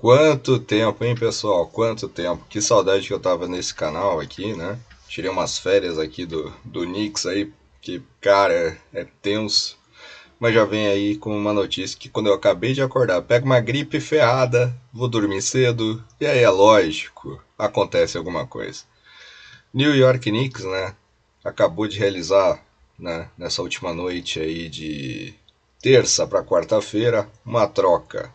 Quanto tempo, hein, pessoal? Quanto tempo. Que saudade que eu tava nesse canal aqui, né? Tirei umas férias aqui do, do Nix aí, que, cara, é tenso. Mas já vem aí com uma notícia que quando eu acabei de acordar, pego uma gripe ferrada, vou dormir cedo, e aí é lógico, acontece alguma coisa. New York Knicks, né, acabou de realizar, né, nessa última noite aí de terça para quarta-feira, uma troca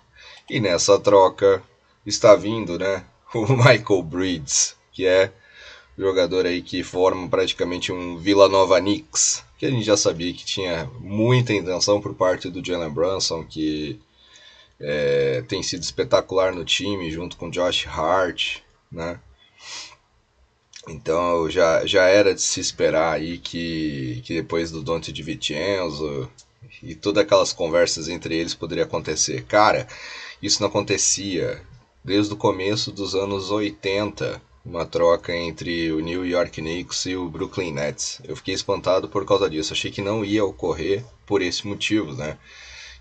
e nessa troca está vindo, né, o Michael Breeds, que é jogador aí que forma praticamente um Vila Nova Knicks, que a gente já sabia que tinha muita intenção por parte do Jalen Brunson, que é, tem sido espetacular no time, junto com Josh Hart, né? Então já, já era de se esperar aí que, que depois do Dante de Vincenzo e todas aquelas conversas entre eles poderia acontecer. Cara, isso não acontecia desde o começo dos anos 80, uma troca entre o New York Knicks e o Brooklyn Nets. Eu fiquei espantado por causa disso, achei que não ia ocorrer por esse motivo, né?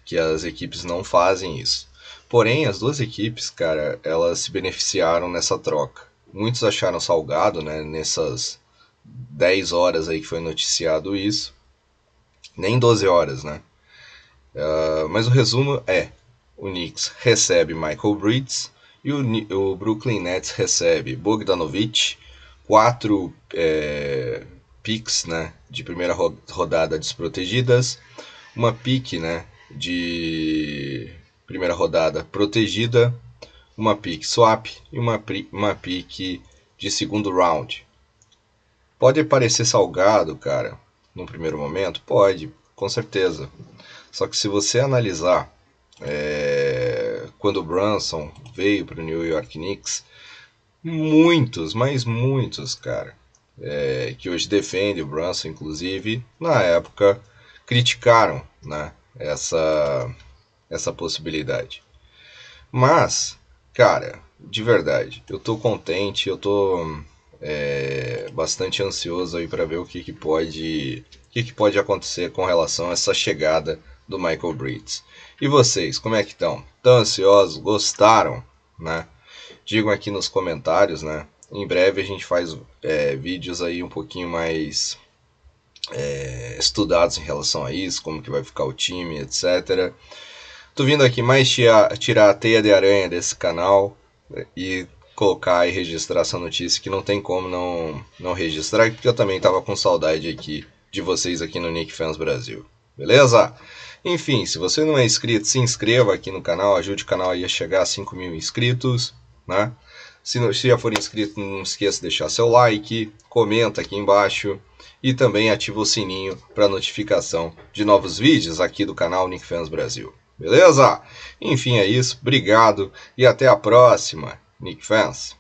Que as equipes não fazem isso. Porém, as duas equipes, cara, elas se beneficiaram nessa troca. Muitos acharam salgado, né, nessas 10 horas aí que foi noticiado isso. Nem 12 horas, né? Uh, mas o resumo é: o Knicks recebe Michael Bridges e o, o Brooklyn Nets recebe Bogdanovich, quatro é, picks né, de primeira rodada desprotegidas, uma pick né, de primeira rodada protegida, uma pick swap e uma, uma pick de segundo round. Pode parecer salgado, cara, no primeiro momento? Pode, com certeza. Só que se você analisar é, quando o Brunson veio para o New York Knicks, muitos, mas muitos, cara, é, que hoje defendem o Brunson, inclusive, na época criticaram né, essa, essa possibilidade. Mas, cara, de verdade, eu tô contente, eu tô é, bastante ansioso aí para ver o que, que pode o que, que pode acontecer com relação a essa chegada do Michael Breeds. E vocês, como é que estão? Tão ansiosos? Gostaram? Né? Digam aqui nos comentários, né? Em breve a gente faz é, vídeos aí um pouquinho mais é, estudados em relação a isso, como que vai ficar o time, etc. Tô vindo aqui mais tirar, a teia de aranha desse canal e colocar e registrar essa notícia que não tem como não, não registrar, porque eu também tava com saudade aqui de vocês aqui no Nick Fans Brasil beleza? Enfim, se você não é inscrito, se inscreva aqui no canal, ajude o canal a chegar a 5 mil inscritos, né? Se, não, se já for inscrito, não esqueça de deixar seu like, comenta aqui embaixo e também ativa o sininho para notificação de novos vídeos aqui do canal Nick Fans Brasil. Beleza? Enfim, é isso. Obrigado e até a próxima, Nick Fans.